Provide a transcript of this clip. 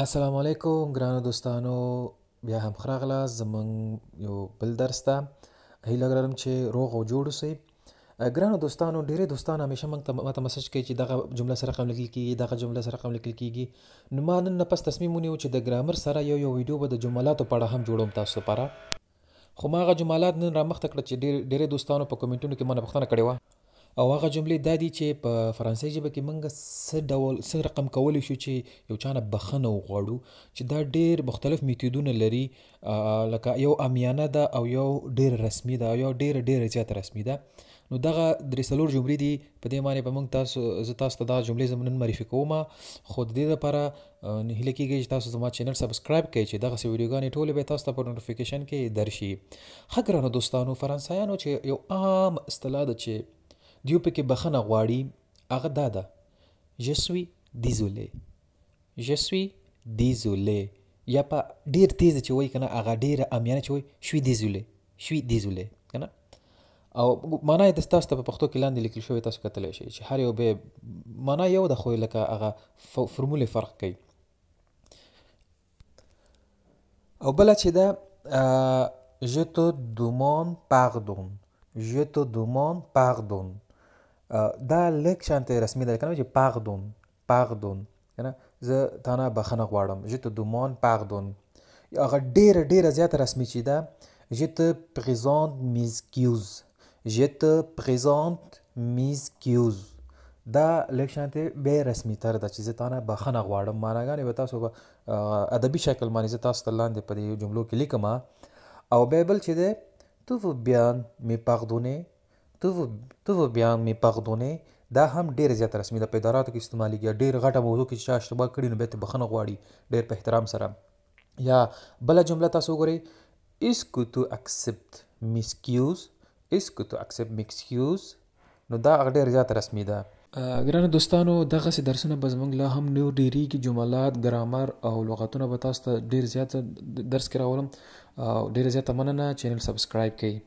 السلام علیکم ګرانو دوستانو بیا هم خراغلا زمنګ یو بل درس ته هیله لرم چې روغ او جوړ اوسئ ګرانو دوستانو ډیره دوستان همیشه موږ ته ماته مسج کوي چې دغه جمله سره رقم لیکل کیږي دغه جمله سره رقم لیکل کیږي نو ما نن پس تصمیم ونیو چې د ګرامر سره یو یو ویډیو به د جملاتو په اړه هم جوړوم تاسو لپاره خو ما هغه جملات نن را مخته کړ چې ډیره دوستانو په کمنټونو کې مونږ پوښتنه کړې وه او هغه جملې دا دي چې په فرانسوي ژبه کې موږ څه ډول څه رقم کولی شو چې یو چانه بخنه وغواړو چې دا ډیر مختلف میتودونه لري لکه یو امیانه ده او یو ډیر رسمي ده او یو ډیر ډیر زیات رسمي ده نو دغه درې سلور جملې دي په دې معنی په موږ تاسو زه تاسو ته دا جملې زمونږ معرفي کوم خو د دې لپاره نه هله کېږي چې تاسو زما چینل سبسکرایب کړئ چې دغه سی ویډیوګانې ټولې به تاسو ته په نوټیفیکیشن کې درشي خګرانو دوستانو فرانسایانو چې یو عام اصطلاح ده چې دیو پکې بخنه غواړي هغه دا ده جسوي دیزولې جسوي دیزولې یا په ډیر تیز چې وای کنه هغه ډیر امیانه چې وای شوي دیزولې شوي دیزولې کنه او معنا د تاسو ته په پښتو کې لاندې لیکل شوی تاسو کتلی شئ چې هر یو به معنا یو د خو لکه هغه فرمولې فرق کوي او بل چې دا je te demande pardon je te demande pardon دا لیک شانته رسمي ده کنه چې پاغدون پاغدون کنه زه تانا بخنه غواړم چې ته دومون پاغدون هغه ډیره ډیره زیات رسمي چي ده جت پریزانت میزکیوز جت پریزانت میزکیوز دا الیکشن ته به رسمي تر د چیز ته نه بخنه غواړم معناګانې به تاسو به ادبي شکل باندې زه تاسو تلاندې په دې جملو کې لیکم او بیبل چې ده تو بیان می پاغدونه ته و ته و بیا می پغدونې دا هم ډیر زیات رسمي د پیداراتو کې استعمالیږي ډیر غټه موضوع کې چې اشتباه کړی نو به ته بخنه غواړي ډیر په احترام سره یا بل جمله تاسو وګورئ اس کو تو اکسپټ میسکیوز اس کو تو اکسپټ میکسکیوز نو دا ډیر زیات رسمي ده ګرانو دوستانو دغه سي درسونه به زموږ لا هم نو ډيري کې جملات ګرامر او لغتونه به تاسو ته ډیر زیات درس کراولم ډیر زیات مننه چینل سبسکرایب کړئ